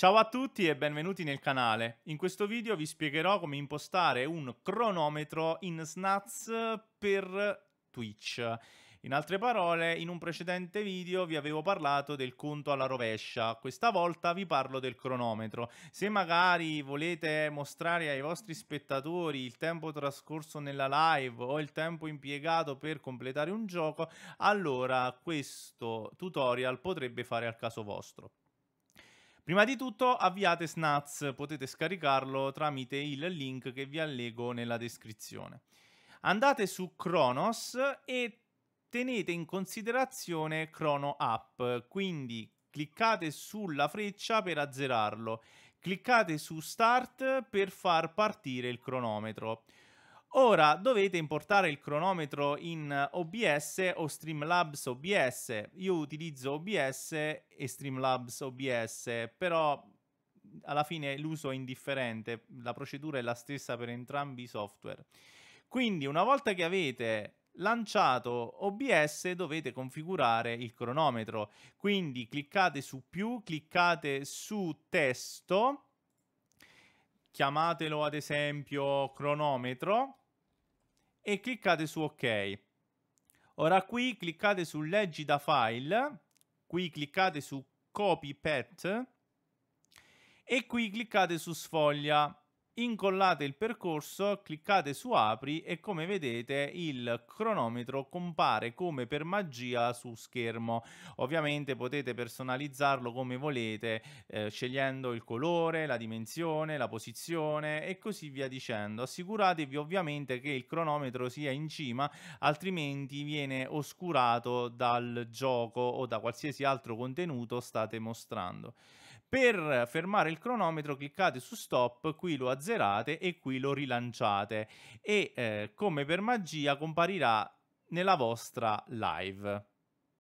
Ciao a tutti e benvenuti nel canale. In questo video vi spiegherò come impostare un cronometro in Snats per Twitch. In altre parole, in un precedente video vi avevo parlato del conto alla rovescia, questa volta vi parlo del cronometro. Se magari volete mostrare ai vostri spettatori il tempo trascorso nella live o il tempo impiegato per completare un gioco, allora questo tutorial potrebbe fare al caso vostro. Prima di tutto avviate Snaz, potete scaricarlo tramite il link che vi allego nella descrizione. Andate su Kronos e tenete in considerazione Chrono App, quindi cliccate sulla freccia per azzerarlo, cliccate su Start per far partire il cronometro. Ora dovete importare il cronometro in eh, OBS o Streamlabs OBS. Io utilizzo OBS e Streamlabs OBS, però alla fine l'uso è indifferente, la procedura è la stessa per entrambi i software. Quindi una volta che avete lanciato OBS dovete configurare il cronometro, quindi cliccate su più, cliccate su testo chiamatelo ad esempio cronometro e cliccate su ok. Ora qui cliccate su leggi da file, qui cliccate su copy pet e qui cliccate su sfoglia incollate il percorso, cliccate su apri e come vedete il cronometro compare come per magia su schermo. Ovviamente potete personalizzarlo come volete eh, scegliendo il colore, la dimensione, la posizione e così via dicendo. Assicuratevi ovviamente che il cronometro sia in cima altrimenti viene oscurato dal gioco o da qualsiasi altro contenuto state mostrando. Per fermare il cronometro cliccate su stop, qui lo azzerate e qui lo rilanciate e eh, come per magia comparirà nella vostra live.